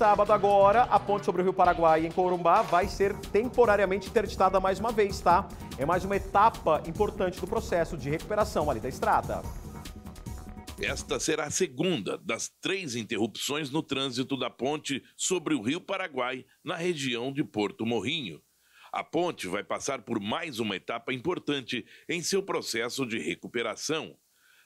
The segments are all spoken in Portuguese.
Sábado agora, a ponte sobre o Rio Paraguai em Corumbá vai ser temporariamente interditada mais uma vez, tá? É mais uma etapa importante do processo de recuperação ali da estrada. Esta será a segunda das três interrupções no trânsito da ponte sobre o Rio Paraguai na região de Porto Morrinho. A ponte vai passar por mais uma etapa importante em seu processo de recuperação.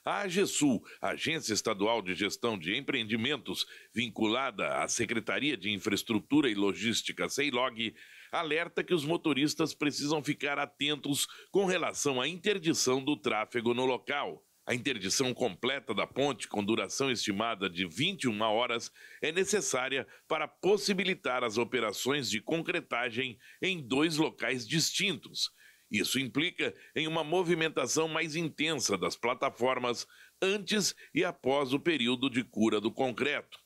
A AGESUL, Agência Estadual de Gestão de Empreendimentos, vinculada à Secretaria de Infraestrutura e Logística Ceilog, alerta que os motoristas precisam ficar atentos com relação à interdição do tráfego no local. A interdição completa da ponte, com duração estimada de 21 horas, é necessária para possibilitar as operações de concretagem em dois locais distintos isso implica em uma movimentação mais intensa das plataformas antes e após o período de cura do concreto.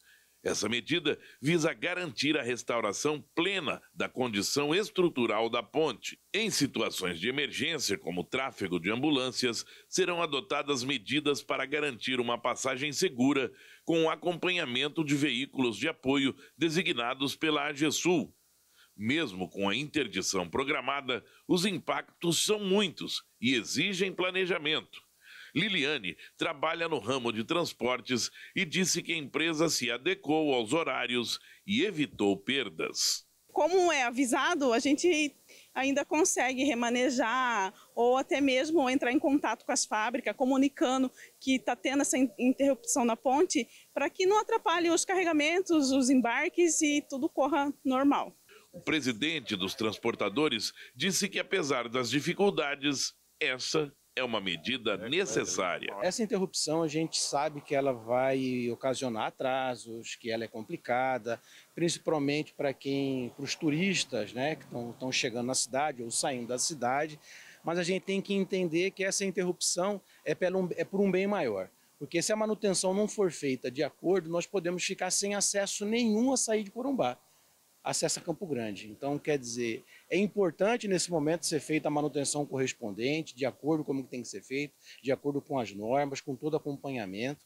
Essa medida visa garantir a restauração plena da condição estrutural da ponte. Em situações de emergência, como tráfego de ambulâncias, serão adotadas medidas para garantir uma passagem segura com o acompanhamento de veículos de apoio designados pela AGESUL mesmo com a interdição programada, os impactos são muitos e exigem planejamento. Liliane trabalha no ramo de transportes e disse que a empresa se adequou aos horários e evitou perdas. Como é avisado, a gente ainda consegue remanejar ou até mesmo entrar em contato com as fábricas, comunicando que está tendo essa interrupção na ponte, para que não atrapalhe os carregamentos, os embarques e tudo corra normal. O presidente dos transportadores disse que, apesar das dificuldades, essa é uma medida é, é, é necessária. Essa interrupção a gente sabe que ela vai ocasionar atrasos, que ela é complicada, principalmente para quem, para os turistas, né, que estão chegando na cidade ou saindo da cidade. Mas a gente tem que entender que essa interrupção é, pelo, é por um bem maior. Porque se a manutenção não for feita de acordo, nós podemos ficar sem acesso nenhum a sair de Corumbá acessa Campo Grande. Então, quer dizer, é importante nesse momento ser feita a manutenção correspondente, de acordo com o que tem que ser feito, de acordo com as normas, com todo acompanhamento,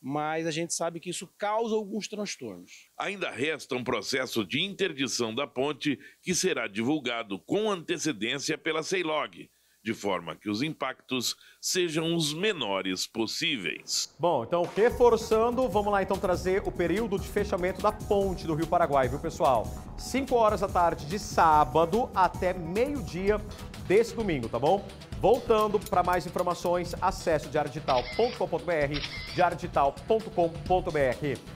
mas a gente sabe que isso causa alguns transtornos. Ainda resta um processo de interdição da ponte que será divulgado com antecedência pela CEILOG de forma que os impactos sejam os menores possíveis. Bom, então reforçando, vamos lá então trazer o período de fechamento da ponte do Rio Paraguai, viu pessoal? 5 horas da tarde de sábado até meio-dia desse domingo, tá bom? Voltando para mais informações, acesse diariodigital.com.br, diariodigital.com.br.